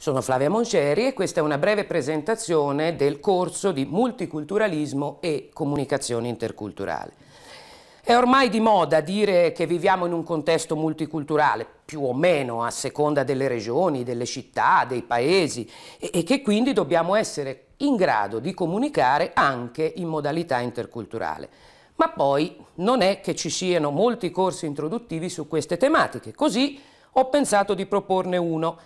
Sono Flavia Monceri e questa è una breve presentazione del corso di multiculturalismo e comunicazione interculturale. È ormai di moda dire che viviamo in un contesto multiculturale, più o meno a seconda delle regioni, delle città, dei paesi, e che quindi dobbiamo essere in grado di comunicare anche in modalità interculturale. Ma poi non è che ci siano molti corsi introduttivi su queste tematiche, così ho pensato di proporne uno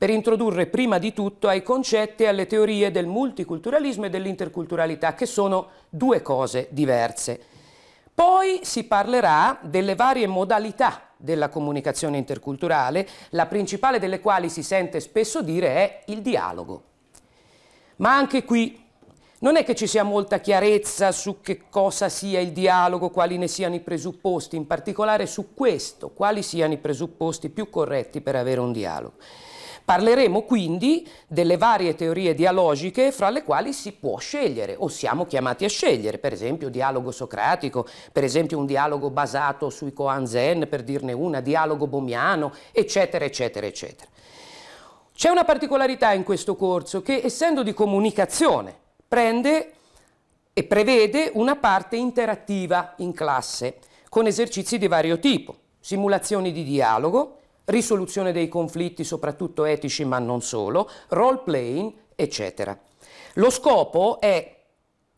per introdurre prima di tutto ai concetti e alle teorie del multiculturalismo e dell'interculturalità, che sono due cose diverse. Poi si parlerà delle varie modalità della comunicazione interculturale, la principale delle quali si sente spesso dire è il dialogo. Ma anche qui non è che ci sia molta chiarezza su che cosa sia il dialogo, quali ne siano i presupposti, in particolare su questo, quali siano i presupposti più corretti per avere un dialogo. Parleremo quindi delle varie teorie dialogiche fra le quali si può scegliere o siamo chiamati a scegliere, per esempio dialogo socratico, per esempio un dialogo basato sui Koan Zen, per dirne una, dialogo bomiano, eccetera, eccetera, eccetera. C'è una particolarità in questo corso che, essendo di comunicazione, prende e prevede una parte interattiva in classe, con esercizi di vario tipo, simulazioni di dialogo, risoluzione dei conflitti, soprattutto etici ma non solo, role playing, eccetera. Lo scopo è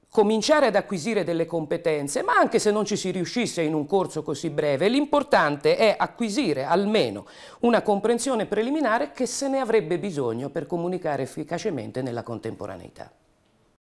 cominciare ad acquisire delle competenze, ma anche se non ci si riuscisse in un corso così breve, l'importante è acquisire almeno una comprensione preliminare che se ne avrebbe bisogno per comunicare efficacemente nella contemporaneità.